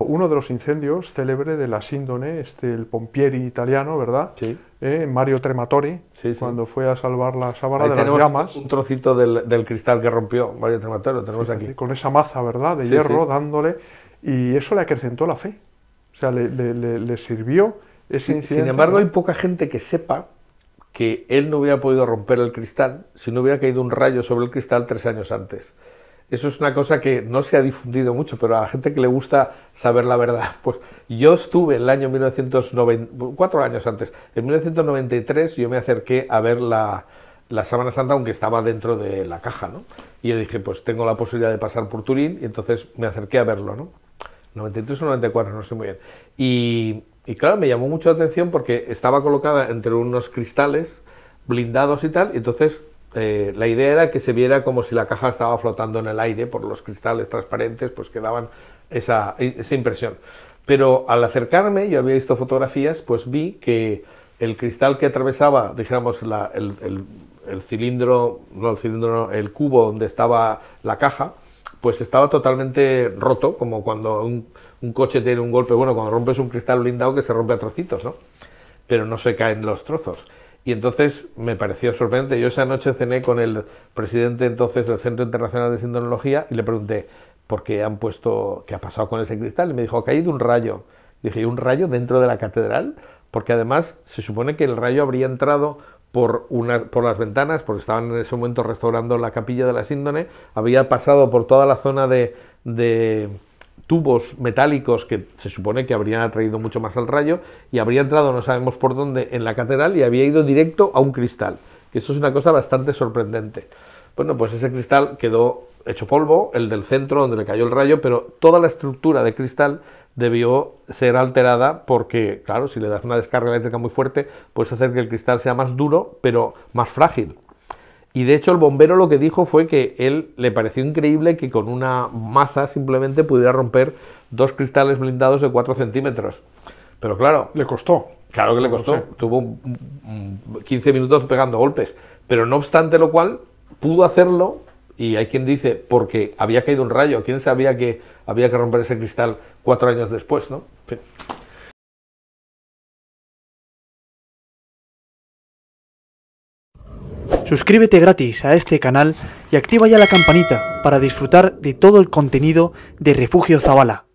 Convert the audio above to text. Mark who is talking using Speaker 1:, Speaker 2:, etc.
Speaker 1: Uno de los incendios célebre de la síndone, este, el pompieri italiano, ¿verdad? Sí. Eh, Mario Trematori, cuando fue a salvar la sábana de las llamas. Un trocito del, cristal que rompió Mario Trematori, lo tenemos aquí. Con esa maza, ¿verdad? De hierro dándole. Y eso le acrecentó la fe. O sea, le, sirvió ese Sin embargo, hay poca gente que sepa
Speaker 2: que él no hubiera podido romper el cristal si no hubiera caído un rayo sobre el cristal tres años antes. Eso es una cosa que no se ha difundido mucho, pero a la gente que le gusta saber la verdad, pues yo estuve en el año 1994 cuatro años antes, en 1993 yo me acerqué a ver la, la Semana Santa, aunque estaba dentro de la caja, ¿no? Y yo dije, pues tengo la posibilidad de pasar por Turín, y entonces me acerqué a verlo, ¿no? 93 o 94, no sé muy bien. Y, y claro, me llamó mucho la atención porque estaba colocada entre unos cristales blindados y tal, y entonces eh, la idea era que se viera como si la caja estaba flotando en el aire por los cristales transparentes, pues que daban esa, impresión. Pero al acercarme, yo había visto fotografías, pues vi que el cristal que atravesaba, dijéramos, el, cilindro, el cubo donde estaba la caja, pues estaba totalmente roto, como cuando un, coche tiene un golpe, bueno, cuando rompes un cristal blindado que se rompe a trocitos, ¿no? Pero no se caen los trozos. Y entonces me pareció sorprendente. Yo esa noche cené con el presidente entonces del Centro Internacional de Sindonología y le pregunté por qué han puesto, qué ha pasado con ese cristal. Y me dijo, ha caído un rayo. Dije, ¿y un rayo dentro de la catedral? Porque además se supone que el rayo habría entrado por, una, por las ventanas, porque estaban en ese momento restaurando la capilla de la síndone, había pasado por toda la zona de tubos metálicos que se supone que habrían atraído mucho más al rayo y habría entrado no sabemos por dónde en la catedral y había ido directo a un cristal, que eso es una cosa bastante sorprendente. Bueno, pues ese cristal quedó hecho polvo, el del centro donde le cayó el rayo, pero toda la estructura de cristal debió ser alterada porque, claro, si le das una descarga eléctrica muy fuerte, puedes hacer que el cristal sea más duro, pero más frágil. Y de hecho el bombero lo que dijo fue que él le pareció increíble que con una maza simplemente pudiera romper dos cristales blindados de 4 centímetros. Pero claro... Le costó. Claro que le costó. Tuvo 15 minutos pegando golpes. Pero no obstante lo cual, pudo hacerlo y hay quien dice, porque había caído un rayo. ¿Quién sabía que había que romper ese cristal cuatro años después, no? Suscríbete gratis a este canal y activa ya la campanita para disfrutar de todo el contenido de Refugio Zabala.